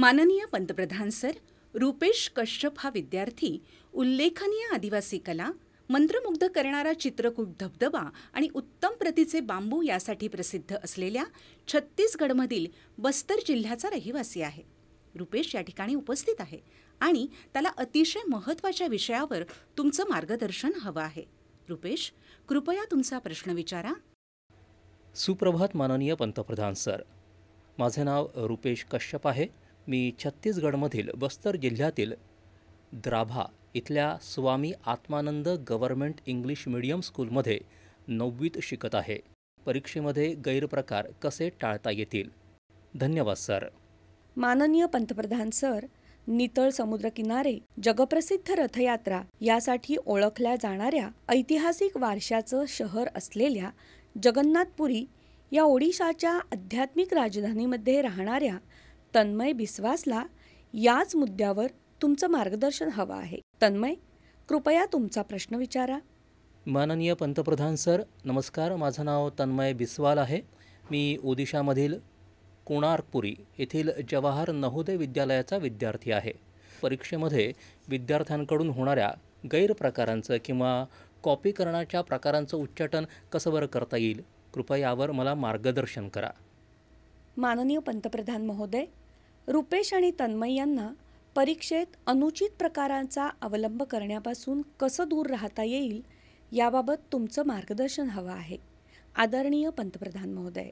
माननीय पंतप्रधान सर रुपेश कश्यप हा विद्यार्थी उल्लेखनीय आदिवासी कला मंत्रमुग्ध करणारा चित्रकूट धबधबा आणि उत्तम प्रतीचे बांबू यासाठी प्रसिद्ध असलेल्या छत्तीसगडमधील बस्तर जिल्ह्याचा रहिवासी आहे रुपेश या ठिकाणी उपस्थित आहे आणि त्याला अतिशय महत्त्वाच्या विषयावर तुमचं मार्गदर्शन हवं आहे रुपेश कृपया तुमचा प्रश्न विचारा सुप्रभात माननीय पंतप्रधान सर माझे नाव रुपेश कश्यप आहे मी छत्तीसगडमधील बस्तर जिल्ह्यातील द्राभा इथल्या Swami Atmanand government English medium स्कूलमध्ये नववीत शिकत आहे परीक्षेमध्ये गैरप्रकार कसे टाळता येतील धन्यवाद सर माननीय पंतप्रधान सर नितळ समुद्रकिनारे जगप्रसिद्ध रथयात्रा यासाठी ओळखल्या जाणाऱ्या ऐतिहासिक वारशाचं शहर असलेल्या जगन्नाथपुरी या ओडिशाच्या आध्यात्मिक राजधानीमध्ये राहणाऱ्या तन्मय बिस्वासला याच मुद्द्यावर तुमचं मार्गदर्शन हवं आहे तन्मय कृपया तुमचा प्रश्न विचारा माननीय पंतप्रधान सर नमस्कार माझं नाव तन्मय बिस्वाल आहे मी ओदिशामधील कोणार्कपुरी येथील जवाहर नहुदे विद्यालयाचा विद्यार्थी आहे परीक्षेमध्ये विद्यार्थ्यांकडून होणाऱ्या गैरप्रकारांचं किंवा कॉपी करण्याच्या प्रकारांचं उच्चाटन कसं बरं करता येईल कृपया यावर मला मार्गदर्शन करा माननीय पंतप्रधान महोदय रुपेश आणि तन्मय यांना परीक्षेत अनुचित प्रकारांचा अवलंब करण्यापासून कसं दूर राहता येईल याबाबत तुमचं मार्गदर्शन हवं आहे आदरणीय पंतप्रधान महोदय